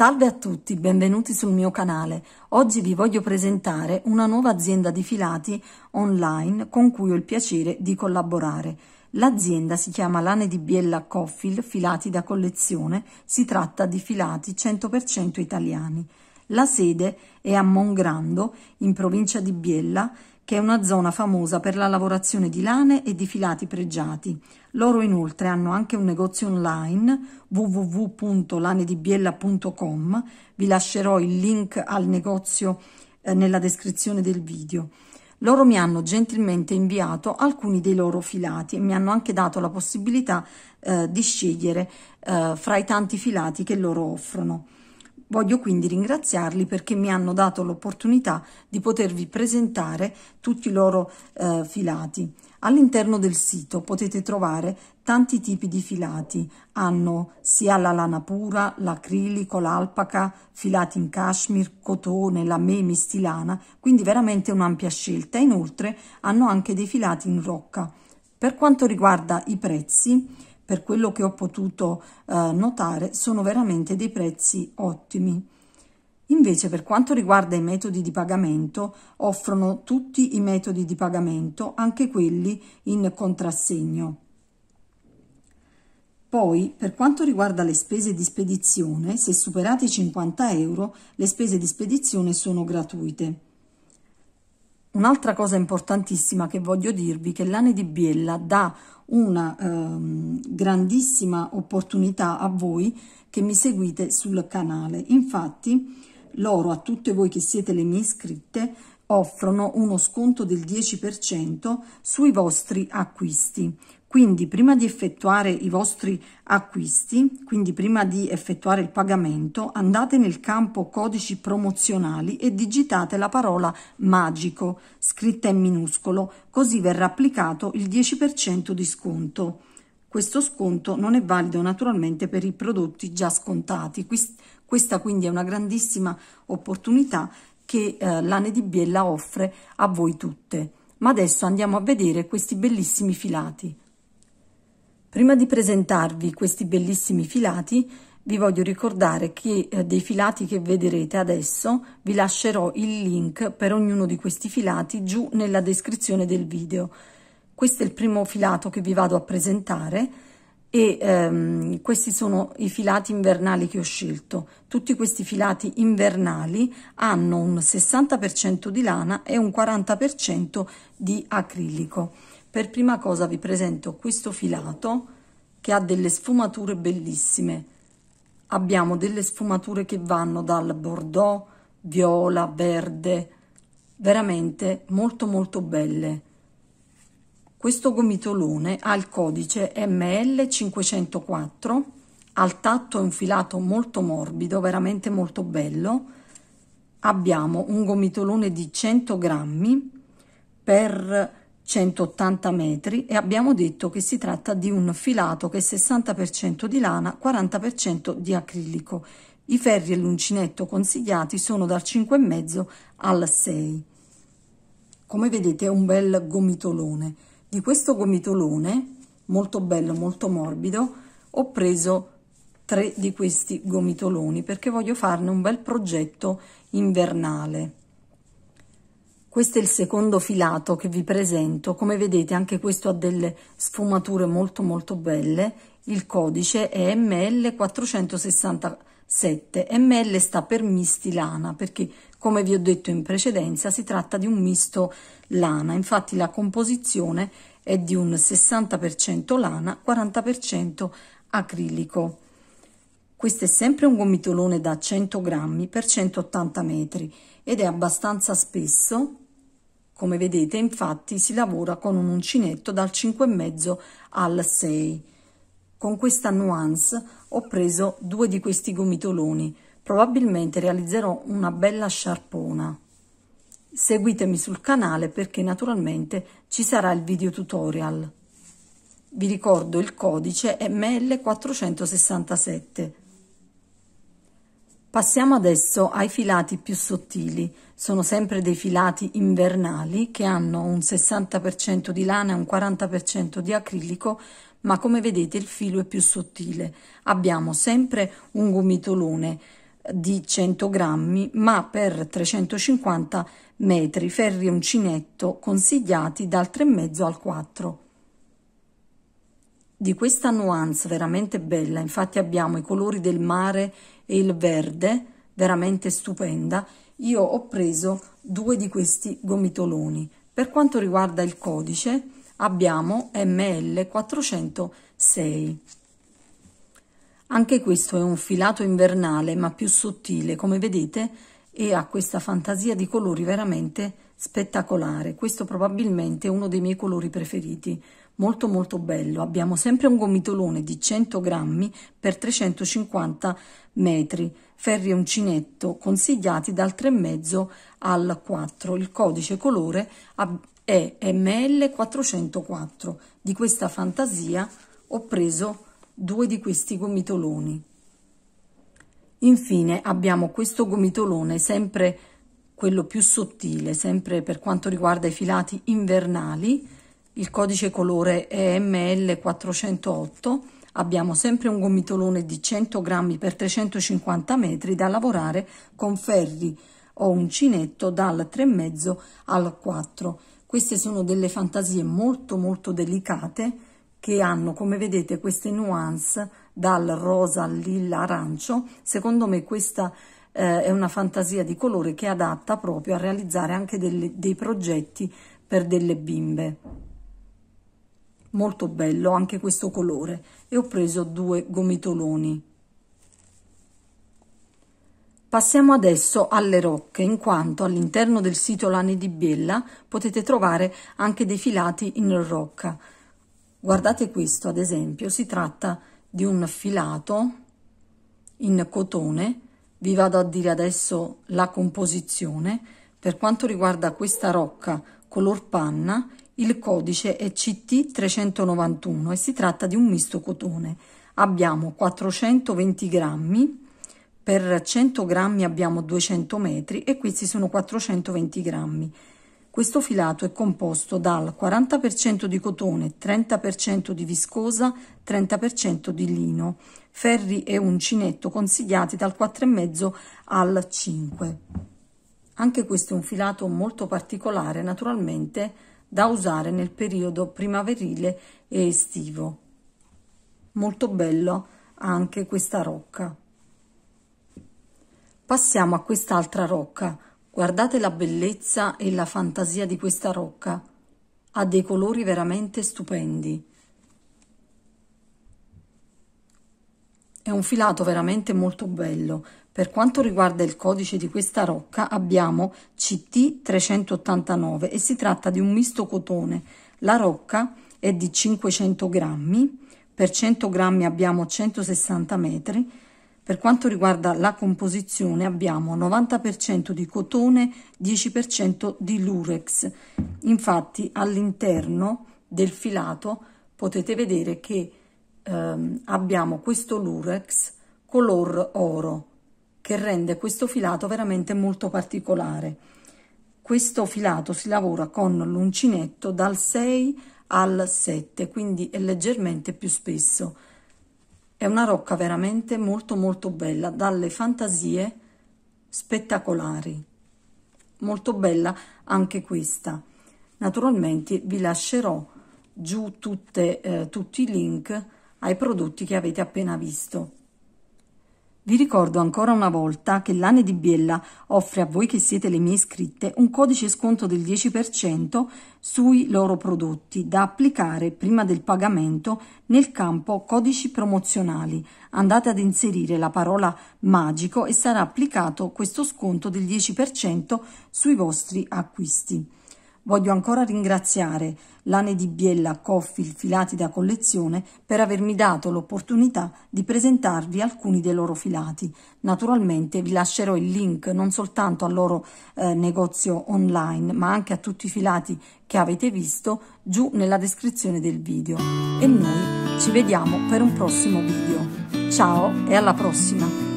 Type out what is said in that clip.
Salve a tutti, benvenuti sul mio canale. Oggi vi voglio presentare una nuova azienda di filati online con cui ho il piacere di collaborare. L'azienda si chiama Lane di Biella Coffil Filati da collezione, si tratta di filati 100% italiani. La sede è a Mongrando, in provincia di Biella, che è una zona famosa per la lavorazione di lane e di filati pregiati. Loro inoltre hanno anche un negozio online www.lanedibiella.com. Vi lascerò il link al negozio eh, nella descrizione del video. Loro mi hanno gentilmente inviato alcuni dei loro filati e mi hanno anche dato la possibilità eh, di scegliere eh, fra i tanti filati che loro offrono. Voglio quindi ringraziarli perché mi hanno dato l'opportunità di potervi presentare tutti i loro eh, filati. All'interno del sito potete trovare tanti tipi di filati. Hanno sia la lana pura, l'acrilico, l'alpaca, filati in cashmere, cotone, la memi, stilana, quindi veramente un'ampia scelta. Inoltre hanno anche dei filati in rocca. Per quanto riguarda i prezzi, per quello che ho potuto eh, notare, sono veramente dei prezzi ottimi. Invece per quanto riguarda i metodi di pagamento, offrono tutti i metodi di pagamento, anche quelli in contrassegno. Poi, per quanto riguarda le spese di spedizione, se superate i 50 euro, le spese di spedizione sono gratuite. Un'altra cosa importantissima che voglio dirvi è che l'Ane di Biella dà una ehm, grandissima opportunità a voi che mi seguite sul canale. Infatti loro a tutte voi che siete le mie iscritte offrono uno sconto del 10% sui vostri acquisti. Quindi prima di effettuare i vostri acquisti, quindi prima di effettuare il pagamento, andate nel campo codici promozionali e digitate la parola magico, scritta in minuscolo, così verrà applicato il 10% di sconto. Questo sconto non è valido naturalmente per i prodotti già scontati. Questa quindi è una grandissima opportunità che eh, l'Ane di Biella offre a voi tutte. Ma adesso andiamo a vedere questi bellissimi filati. Prima di presentarvi questi bellissimi filati, vi voglio ricordare che eh, dei filati che vedrete adesso vi lascerò il link per ognuno di questi filati giù nella descrizione del video. Questo è il primo filato che vi vado a presentare e ehm, questi sono i filati invernali che ho scelto. Tutti questi filati invernali hanno un 60% di lana e un 40% di acrilico. Per prima cosa vi presento questo filato che ha delle sfumature bellissime. Abbiamo delle sfumature che vanno dal bordeaux, viola, verde, veramente molto molto belle. Questo gomitolone ha il codice ML504, al tatto è un filato molto morbido, veramente molto bello. Abbiamo un gomitolone di 100 grammi per 180 metri e abbiamo detto che si tratta di un filato che è 60% di lana, 40% di acrilico. I ferri e l'uncinetto consigliati sono dal 5,5 al 6. Come vedete è un bel gomitolone. Di questo gomitolone, molto bello, molto morbido, ho preso tre di questi gomitoloni perché voglio farne un bel progetto invernale. Questo è il secondo filato che vi presento, come vedete anche questo ha delle sfumature molto molto belle, il codice è ML467, ML sta per misti lana perché come vi ho detto in precedenza si tratta di un misto lana, infatti la composizione è di un 60% lana, 40% acrilico. Questo è sempre un gomitolone da 100 grammi per 180 metri ed è abbastanza spesso come vedete infatti si lavora con un uncinetto dal 5,5 al 6. Con questa nuance ho preso due di questi gomitoloni, probabilmente realizzerò una bella sciarpona. Seguitemi sul canale perché naturalmente ci sarà il video tutorial. Vi ricordo il codice ML467 Passiamo adesso ai filati più sottili, sono sempre dei filati invernali che hanno un 60% di lana e un 40% di acrilico, ma come vedete il filo è più sottile. Abbiamo sempre un gomitolone di 100 grammi ma per 350 metri, ferri uncinetto consigliati dal 3,5 al 4 di questa nuance veramente bella, infatti abbiamo i colori del mare e il verde, veramente stupenda, io ho preso due di questi gomitoloni. Per quanto riguarda il codice abbiamo ML406. Anche questo è un filato invernale ma più sottile, come vedete, e ha questa fantasia di colori veramente spettacolare. Questo probabilmente è uno dei miei colori preferiti molto molto bello. Abbiamo sempre un gomitolone di 100 grammi per 350 metri, ferri uncinetto consigliati dal 3,5 al 4. Il codice colore è ML404. Di questa fantasia ho preso due di questi gomitoloni. Infine abbiamo questo gomitolone sempre quello più sottile, sempre per quanto riguarda i filati invernali, il codice colore è ML408, abbiamo sempre un gomitolone di 100 grammi per 350 metri da lavorare con ferri o uncinetto dal 3,5 al 4. Queste sono delle fantasie molto molto delicate che hanno come vedete queste nuance dal rosa al lilla arancio. Secondo me questa eh, è una fantasia di colore che adatta proprio a realizzare anche delle, dei progetti per delle bimbe molto bello anche questo colore e ho preso due gomitoloni Passiamo adesso alle rocche, in quanto all'interno del sito Lani di Biella potete trovare anche dei filati in rocca. Guardate questo, ad esempio, si tratta di un filato in cotone. Vi vado a dire adesso la composizione. Per quanto riguarda questa rocca color panna, il codice è CT 391 e si tratta di un misto cotone. Abbiamo 420 grammi, per 100 grammi abbiamo 200 metri e questi sono 420 grammi. Questo filato è composto dal 40% di cotone, 30% di viscosa, 30% di lino, ferri e uncinetto consigliati dal 4,5 al 5. Anche questo è un filato molto particolare, naturalmente da usare nel periodo primaverile e estivo. Molto bello anche questa rocca. Passiamo a quest'altra rocca. Guardate la bellezza e la fantasia di questa rocca. Ha dei colori veramente stupendi. È un filato veramente molto bello. Per quanto riguarda il codice di questa rocca abbiamo CT389 e si tratta di un misto cotone. La rocca è di 500 grammi, per 100 grammi abbiamo 160 metri, per quanto riguarda la composizione abbiamo 90% di cotone, 10% di lurex. Infatti all'interno del filato potete vedere che ehm, abbiamo questo lurex color oro che rende questo filato veramente molto particolare. Questo filato si lavora con l'uncinetto dal 6 al 7, quindi è leggermente più spesso. È una rocca veramente molto molto bella, dalle fantasie spettacolari. Molto bella anche questa. Naturalmente vi lascerò giù tutte, eh, tutti i link ai prodotti che avete appena visto. Vi ricordo ancora una volta che l'Ane di Biella offre a voi che siete le mie iscritte un codice sconto del 10% sui loro prodotti da applicare prima del pagamento nel campo codici promozionali. Andate ad inserire la parola magico e sarà applicato questo sconto del 10% sui vostri acquisti. Voglio ancora ringraziare Lane di Biella Coffi Filati da Collezione per avermi dato l'opportunità di presentarvi alcuni dei loro filati. Naturalmente vi lascerò il link non soltanto al loro eh, negozio online ma anche a tutti i filati che avete visto giù nella descrizione del video. E noi ci vediamo per un prossimo video. Ciao e alla prossima!